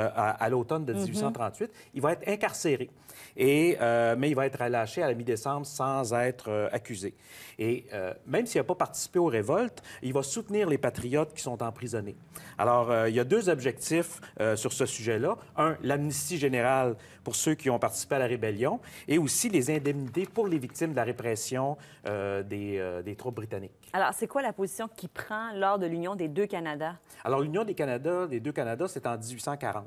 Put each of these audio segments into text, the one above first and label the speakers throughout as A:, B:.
A: Euh, à, l'automne de 1838. Mm-hmm. Il va être incarcéré, et, euh, mais il va être relâché à la mi-décembre sans être euh, accusé. Et même s'il n'a pas participé aux révoltes, il va soutenir les patriotes qui sont emprisonnés. Alors, il y a deux objectifs sur ce sujet-là. Un, l'amnistie générale pour ceux qui ont participé à la rébellion et aussi les indemnités pour les victimes de la répression des, des, troupes britanniques.
B: Alors, c'est quoi la position qu'il prend lors de l'Union des deux Canada?
A: Alors, l'Union des Canada, des deux Canada, c'est en 1840.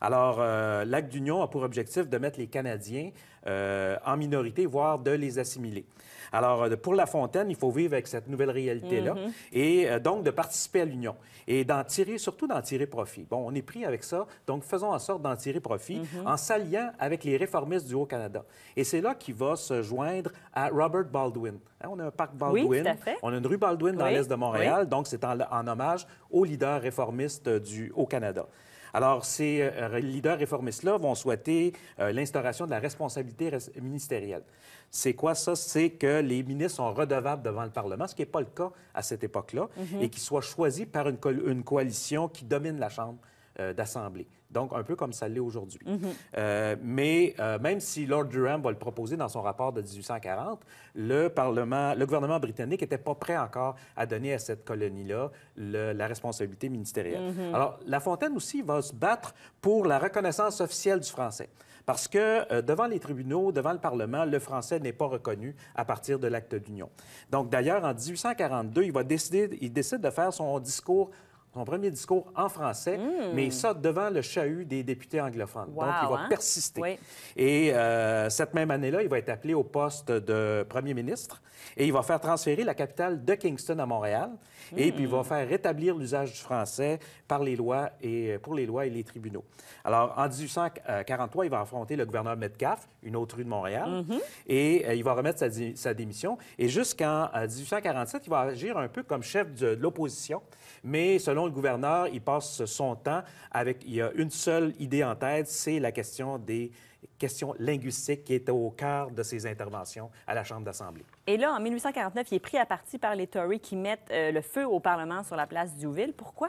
A: Alors, euh, l'acte d'union a pour objectif de mettre les Canadiens euh, en minorité, voire de les assimiler. Alors, euh, pour La Fontaine, il faut vivre avec cette nouvelle réalité-là mhm. et donc de participer à l'union et d'en tirer, surtout d'en tirer profit. Bon, on est pris avec ça, donc faisons en sorte d'en tirer profit mhm. en s'alliant avec les réformistes du Haut-Canada. Et c'est là qu'il va se joindre à Robert Baldwin. Hein, on a un parc Baldwin, on a une rue Baldwin dans l'est de Montréal, donc c'est en, hommage aux leaders réformistes du Haut-Canada. Alors, ces euh, leaders réformistes-là vont souhaiter euh, l'instauration de la responsabilité ministérielle. C'est quoi ça? C'est que les ministres sont redevables devant le Parlement, ce qui n'est pas le cas à cette époque-là, mm-hmm. et qu'ils soient choisis par une coalition qui domine la Chambre. Euh, d'assemblée. Donc, un peu comme ça l'est aujourd'hui. Mm-hmm. Euh, mais euh, même si Lord Durham va le proposer dans son rapport de 1840, le Parlement, le gouvernement britannique n'était pas prêt encore à donner à cette colonie-là la responsabilité ministérielle. Mm-hmm. Alors, La Fontaine aussi va se battre pour la reconnaissance officielle du français. Parce que devant les tribunaux, devant le Parlement, le français n'est pas reconnu à partir de l'acte d'union. Donc, d'ailleurs, en 1842, il va décider, il décide de faire son discours son premier discours en français, mais hmm. mais ça devant le chahut des députés anglophones. Donc, il va hein? persister. Et euh, cette même année-là, il va être appelé au poste de premier ministre et il va faire transférer la capitale de Kingston à Montréal et puis il va hmm. faire rétablir l'usage du français par les lois et, euh, pour les lois et les tribunaux. Alors, en 1843, il va affronter le gouverneur Metcalfe, une autre rue de Montréal, mm-hmm. et euh, il va remettre sa démission. Et jusqu'en 1847, il va agir un peu comme chef de l'opposition, mais selon le gouverneur, il passe son temps avec. Il a une seule idée en tête, c'est la question des questions linguistiques qui était au cœur de ses interventions à la Chambre d'Assemblée.
B: Et là, en 1849, il est pris à partie par les Tories qui mettent euh, le feu au Parlement sur la place duville. Pourquoi?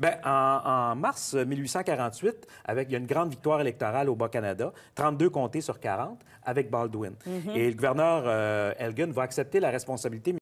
A: Bien, en, mars 1848, avec, il y a une grande victoire électorale au Bas-Canada, 32 comtés sur 40, avec Baldwin. Mm-hmm. Et le gouverneur euh, Elgin va accepter la responsabilité